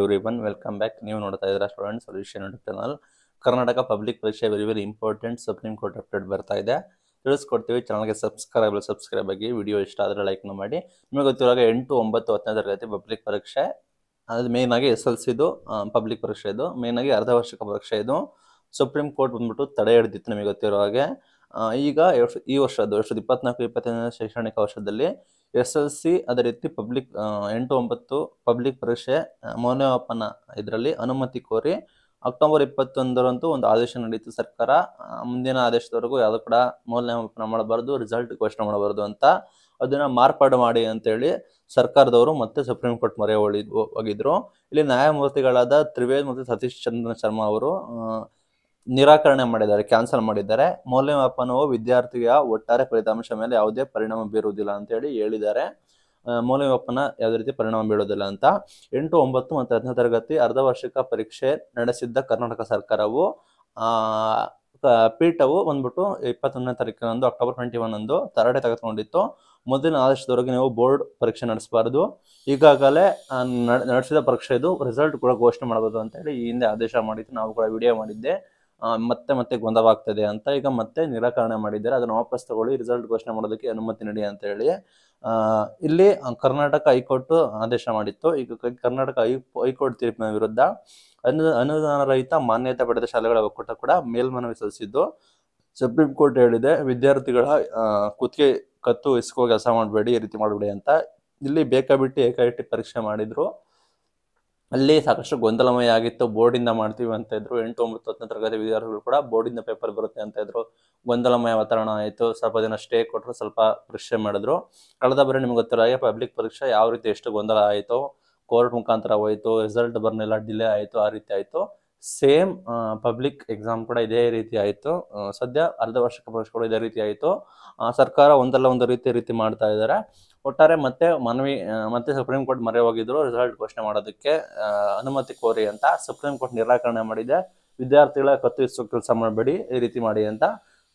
every one welcome back ನೀವು ನೋಡ್ತಾ ಇದ್ದೀರಾ student solution channel Karnataka public ಪರೀಕ್ಷೆ very very important supreme court update ಬರ್ತಾ ಇದೆ ತಿಳಿಸ್ಕೊಡ್ತೀವಿ ಚಾನಲ್ಗೆ ಸಬ್ಸ್ಕ್ರೈಬ್ ಸಬ್ಸ್ಕ್ರೈಬ್ ಆಗಿ ವಿಡಿಯೋ ಇಷ್ಟ ಆದರೆ ಲೈಕ್ ಮಾಡಿ ನಿಮಗೆ ಗೊತ್ತಿರುವಾಗ ಎಂಟು ಒಂಬತ್ತು ಹತ್ತನೇ ತರಗತಿ ಪಬ್ಲಿಕ್ ಪರೀಕ್ಷೆ ಅದು ಮೇನ್ ಆಗಿ ಎಸ್ ಎಲ್ ಸಿದು ಪಬ್ಲಿಕ್ ಪರೀಕ್ಷೆ ಇದು ಮೇನ್ ಆಗಿ ಅರ್ಧ ವರ್ಷಕ್ಕೆ ಪರೀಕ್ಷೆ ಇದು ಸುಪ್ರೀಂ ಕೋರ್ಟ್ ಬಂದ್ಬಿಟ್ಟು ತಡೆ ಹಿಡಿದಿತ್ತು ನಿಮಗೆ ಗೊತ್ತಿರೋ ಹಾಗೆ ಈಗ ಈ ವರ್ಷದ ವರ್ಷದ ಇಪ್ಪತ್ನಾಲ್ಕು ಇಪ್ಪತ್ತೈದನೇ ಶೈಕ್ಷಣಿಕ ವರ್ಷದಲ್ಲಿ ಎಸ್ ಎಲ್ ಸಿ ಅದೇ ರೀತಿ ಪಬ್ಲಿಕ್ ಎಂಟು ಒಂಬತ್ತು ಪಬ್ಲಿಕ್ ಪರೀಕ್ಷೆ ಮೌಲ್ಯಮಾಪನ ಇದರಲ್ಲಿ ಅನುಮತಿ ಕೋರಿ ಅಕ್ಟೋಬರ್ ಇಪ್ಪತ್ತೊಂದರಂತೂ ಒಂದು ಆದೇಶ ನಡೀತು ಸರ್ಕಾರ ಮುಂದಿನ ಆದೇಶದವರೆಗೂ ಯಾವುದೋ ಕೂಡ ಮೌಲ್ಯಮಾಪನ ಮಾಡಬಾರ್ದು ರಿಸಲ್ಟ್ ಘೋಷಣೆ ಮಾಡಬಾರ್ದು ಅಂತ ಅದನ್ನ ಮಾರ್ಪಾಡು ಮಾಡಿ ಅಂತೇಳಿ ಸರ್ಕಾರದವರು ಮತ್ತೆ ಸುಪ್ರೀಂ ಕೋರ್ಟ್ ಮೊರೆ ಹೋಗಿದ್ರು ಇಲ್ಲಿ ನ್ಯಾಯಮೂರ್ತಿಗಳಾದ ತ್ರಿವೇದ್ ಮತ್ತು ಸತೀಶ್ ಚಂದ್ರ ಶರ್ಮಾ ಅವರು ನಿರಾಕರಣೆ ಮಾಡಿದ್ದಾರೆ ಕ್ಯಾನ್ಸಲ್ ಮಾಡಿದ್ದಾರೆ ಮೌಲ್ಯಮಾಪನವು ವಿದ್ಯಾರ್ಥಿಯ ಒಟ್ಟಾರೆ ಫಲಿತಾಂಶ ಮೇಲೆ ಯಾವುದೇ ಪರಿಣಾಮ ಬೀರುವುದಿಲ್ಲ ಅಂತ ಹೇಳಿ ಹೇಳಿದ್ದಾರೆ ಮೌಲ್ಯಮಾಪನ ಯಾವುದೇ ರೀತಿ ಪರಿಣಾಮ ಬೀಳೋದಿಲ್ಲ ಅಂತ ಎಂಟು ಒಂಬತ್ತು ಮತ್ತು ಹತ್ತನೇ ತರಗತಿ ಅರ್ಧ ಅರ್ಧವಾರ್ಷಿಕ ಪರೀಕ್ಷೆ ನಡೆಸಿದ್ದ ಕರ್ನಾಟಕ ಸರ್ಕಾರವು ಪೀಠವು ಬಂದ್ಬಿಟ್ಟು ಇಪ್ಪತ್ತೊಂದನೇ ತಾರೀಕಿನಂದು ಅಕ್ಟೋಬರ್ ಟ್ವೆಂಟಿ ಒನ್ ಅಂದು ತರಡೆ ತೆಗೆದುಕೊಂಡಿತ್ತು ಮೊದಲಿನ ಆದೇಶದವರೆಗೆ ನೀವು ಬೋರ್ಡ್ ಪರೀಕ್ಷೆ ನಡೆಸಬಾರ್ದು ಈಗಾಗಲೇ ನಡೆಸಿದ ಪರೀಕ್ಷೆದು ರಿಸಲ್ಟ್ ಕೂಡ ಘೋಷಣೆ ಮಾಡಬಹುದು ಅಂತ ಹೇಳಿ ಈ ಹಿಂದೆ ಆದೇಶ ಮಾಡಿದ್ದು ನಾವು ಕೂಡ ವಿಡಿಯೋ ಮಾಡಿದ್ದೆ ಮತ್ತೆ ಮತ್ತೆ ಗೊಂದವಾಗ್ತದೆ ಅಂತ ಈಗ ಮತ್ತೆ ನಿರಾಕರಣೆ ಮಾಡಿದ್ದಾರೆ ಅದನ್ನು ವಾಪಸ್ ತಗೊಳ್ಳಿ ರಿಸಲ್ಟ್ ಘೋಷಣೆ ಮಾಡೋದಕ್ಕೆ ಅನುಮತಿ ನೀಡಿ ಅಂತ ಹೇಳಿ ಇಲ್ಲಿ ಕರ್ನಾಟಕ ಹೈಕೋರ್ಟ್ ಆದೇಶ ಮಾಡಿತ್ತು ಈಗ ಕರ್ನಾಟಕ ಹೈಕೋರ್ಟ್ ತೀರ್ಪಿನ ವಿರುದ್ಧ ಅನು ಅನುದಾನ ರಹಿತ ಮಾನ್ಯತೆ ಪಡೆದ ಶಾಲೆಗಳ ಒಕ್ಕೂಟ ಕೂಡ ಮೇಲ್ಮನವಿ ಸಲ್ಲಿಸಿದ್ದು ಸುಪ್ರೀಂ ಕೋರ್ಟ್ ಹೇಳಿದೆ ವಿದ್ಯಾರ್ಥಿಗಳ ಕುತ್ತಿಗೆ ಕತ್ತು ಇಸ್ಕೋ ಕೆಲಸ ಮಾಡಬೇಡಿ ಈ ರೀತಿ ಮಾಡಬೇಡಿ ಅಂತ ಇಲ್ಲಿ ಬೇಕಾಬಿಟ್ಟು ಏಕಾಏಟಿ ಪರೀಕ್ಷೆ ಮಾಡಿದ್ರು ಅಲ್ಲಿ ಸಾಕಷ್ಟು ಗೊಂದಲಮಯ ಆಗಿತ್ತು ಬೋರ್ಡಿಂದ ಮಾಡ್ತೀವಿ ಅಂತ ಇದ್ರು ಎಂಟು ಒಂಬತ್ತು ಹತ್ತನೇ ತರಗತಿ ವಿದ್ಯಾರ್ಥಿಗಳು ಕೂಡ ಬೋರ್ಡಿಂದ ಪೇಪರ್ ಬರುತ್ತೆ ಅಂತ ಇದ್ರು ಗೊಂದಲಮಯ ವಾತಾವರಣ ಆಯಿತು ಸ್ವಲ್ಪ ದಿನ ಸ್ಟೇ ಕೊಟ್ಟರು ಸ್ವಲ್ಪ ಪರೀಕ್ಷೆ ಮಾಡಿದ್ರು ಕಳೆದ ಬಾರಿ ನಿಮ್ಗೆ ಗೊತ್ತಿರೋ ಹಾಗೆ ಪಬ್ಲಿಕ್ ಪರೀಕ್ಷೆ ಯಾವ ರೀತಿ ಎಷ್ಟು ಗೊಂದಲ ಆಯಿತು ಕೋರ್ಟ್ ಮುಖಾಂತರ ಹೋಯಿತು ರಿಸಲ್ಟ್ ಬರ್ನೆಲ್ಲ ಡಿಲೇ ಆಯಿತು ಆ ರೀತಿ ಆಯಿತು ಸೇಮ್ ಪಬ್ಲಿಕ್ ಎಕ್ಸಾಮ್ ಕೂಡ ಇದೇ ರೀತಿ ಆಯಿತು ಸದ್ಯ ಅರ್ಧ ವರ್ಷಕ್ಕೆ ಕೂಡ ಇದೇ ರೀತಿ ಆಯಿತು ಸರ್ಕಾರ ಒಂದಲ್ಲ ಒಂದು ರೀತಿ ರೀತಿ ಮಾಡ್ತಾ ಇದ್ದಾರೆ ಒಟ್ಟಾರೆ ಮತ್ತೆ ಮನವಿ ಮತ್ತೆ ಸುಪ್ರೀಂ ಕೋರ್ಟ್ ಮರೆ ಹೋಗಿದ್ರು ರಿಸಲ್ಟ್ ಘೋಷಣೆ ಮಾಡೋದಕ್ಕೆ ಅನುಮತಿ ಕೋರಿ ಅಂತ ಸುಪ್ರೀಂ ಕೋರ್ಟ್ ನಿರಾಕರಣೆ ಮಾಡಿದೆ ವಿದ್ಯಾರ್ಥಿಗಳ ಕತ್ತು ಕೆಲಸ ಮಾಡಬೇಡಿ ಈ ರೀತಿ ಮಾಡಿ ಅಂತ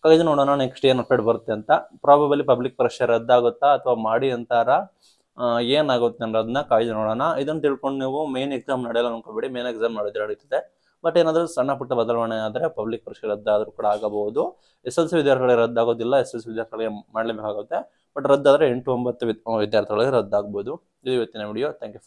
ಹಾಗಾಗಿ ನೋಡೋಣ ನೆಕ್ಸ್ಟ್ ಏನು ಅಪ್ಡೇಟ್ ಬರುತ್ತೆ ಅಂತ ಪ್ರಾಬಬಲಿ ಪಬ್ಲಿಕ್ ಪ್ರೆಷರ್ ರದ್ದಾಗುತ್ತಾ ಅಥವಾ ಮಾಡಿ ಅಂತಾರ ಏನಾಗುತ್ತೆ ಅನ್ನೋದನ್ನ ಕಾಯ್ದು ನೋಡೋಣ ಇದನ್ನು ತಿಳ್ಕೊಂಡು ನೀವು ಮೇನ್ ಎಕ್ಸಾಮ್ ನಡೆಯಲ್ಲ ಅನ್ಕೋಬೇಡಿ ಮೇನ್ ಎಕ್ಸಾಮ್ ನಡೆದ್ರೆ ನಡೀತದೆ ಬಟ್ ಏನಾದರೂ ಸಣ್ಣ ಪುಟ್ಟ ಬದಲಾವಣೆ ಆದರೆ ಪಬ್ಲಿಕ್ ಪರೀಕ್ಷೆ ರದ್ದಾದರೂ ಕೂಡ ಆಗಬಹುದು ಎಸ್ ಎಲ್ ಸಿ ವಿದ್ಯಾರ್ಥಿಗಳಿಗೆ ರದ್ದಾಗೋದಿಲ್ಲ ಎಸ್ ಎಲ್ ಸಿ ವಿದ್ಯಾರ್ಥಿಗಳಿಗೆ ಮಾಡಲೇಬೇಕಾಗುತ್ತೆ ಬಟ್ ರದ್ದಾದರೆ ಎಂಟು ಒಂಬತ್ತು ವಿದ್ಯಾರ್ಥಿಗಳಿಗೆ ರದ್ದಾಗಬಹುದು ಇದು ಇವತ್ತಿನ ವಿಡಿಯೋ ಥ್ಯಾಂಕ್ ಯು